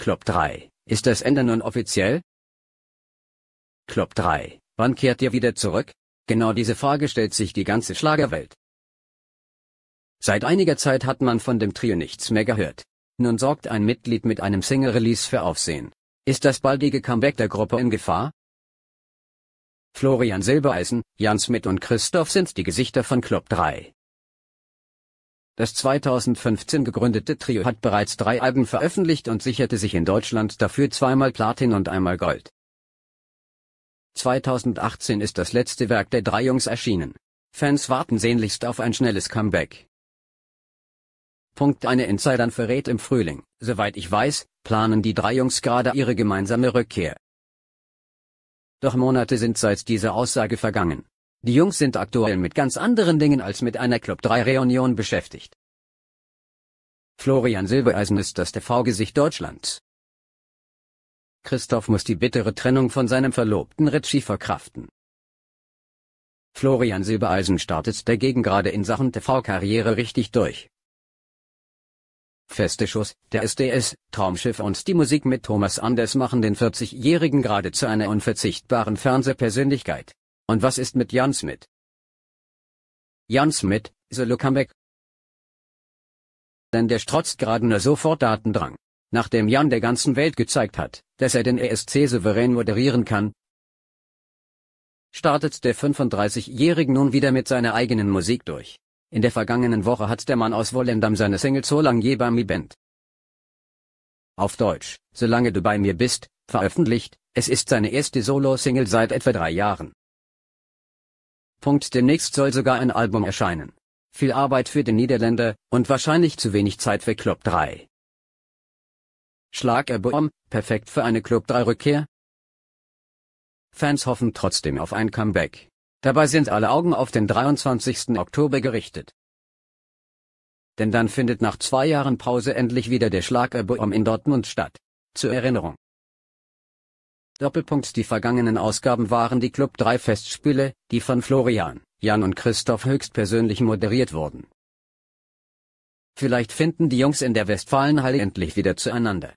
Club 3, ist das Ende nun offiziell? Club 3, wann kehrt ihr wieder zurück? Genau diese Frage stellt sich die ganze Schlagerwelt. Seit einiger Zeit hat man von dem Trio nichts mehr gehört. Nun sorgt ein Mitglied mit einem Single-Release für Aufsehen. Ist das baldige Comeback der Gruppe in Gefahr? Florian Silbereisen, Jan Smith und Christoph sind die Gesichter von Club 3. Das 2015 gegründete Trio hat bereits drei Alben veröffentlicht und sicherte sich in Deutschland dafür zweimal Platin und einmal Gold. 2018 ist das letzte Werk der drei Jungs erschienen. Fans warten sehnlichst auf ein schnelles Comeback. Punkt eine Insidern verrät im Frühling, soweit ich weiß, planen die drei Jungs gerade ihre gemeinsame Rückkehr. Doch Monate sind seit dieser Aussage vergangen. Die Jungs sind aktuell mit ganz anderen Dingen als mit einer Club 3 Reunion beschäftigt. Florian Silbereisen ist das TV-Gesicht Deutschlands. Christoph muss die bittere Trennung von seinem Verlobten Ritchie verkraften. Florian Silbereisen startet dagegen gerade in Sachen TV-Karriere richtig durch. Feste Schuss, der SDS, Traumschiff und die Musik mit Thomas Anders machen den 40-Jährigen gerade zu einer unverzichtbaren Fernsehpersönlichkeit. Und was ist mit Jan Smith? Jan Smith, Solo Comeback. Denn der strotzt gerade nur sofort Datendrang. Nachdem Jan der ganzen Welt gezeigt hat, dass er den ESC souverän moderieren kann, startet der 35-Jährige nun wieder mit seiner eigenen Musik durch. In der vergangenen Woche hat der Mann aus Wollendam seine Single So lang je bei mir band. Auf Deutsch, Solange du bei mir bist, veröffentlicht, es ist seine erste Solo-Single seit etwa drei Jahren. Punkt Demnächst soll sogar ein Album erscheinen. Viel Arbeit für den Niederländer und wahrscheinlich zu wenig Zeit für Club 3. Schlagerboom, perfekt für eine Club 3 Rückkehr? Fans hoffen trotzdem auf ein Comeback. Dabei sind alle Augen auf den 23. Oktober gerichtet. Denn dann findet nach zwei Jahren Pause endlich wieder der Schlagerboom in Dortmund statt. Zur Erinnerung. Doppelpunkt Die vergangenen Ausgaben waren die Club 3 Festspiele, die von Florian, Jan und Christoph höchstpersönlich moderiert wurden. Vielleicht finden die Jungs in der Westfalenhalle endlich wieder zueinander.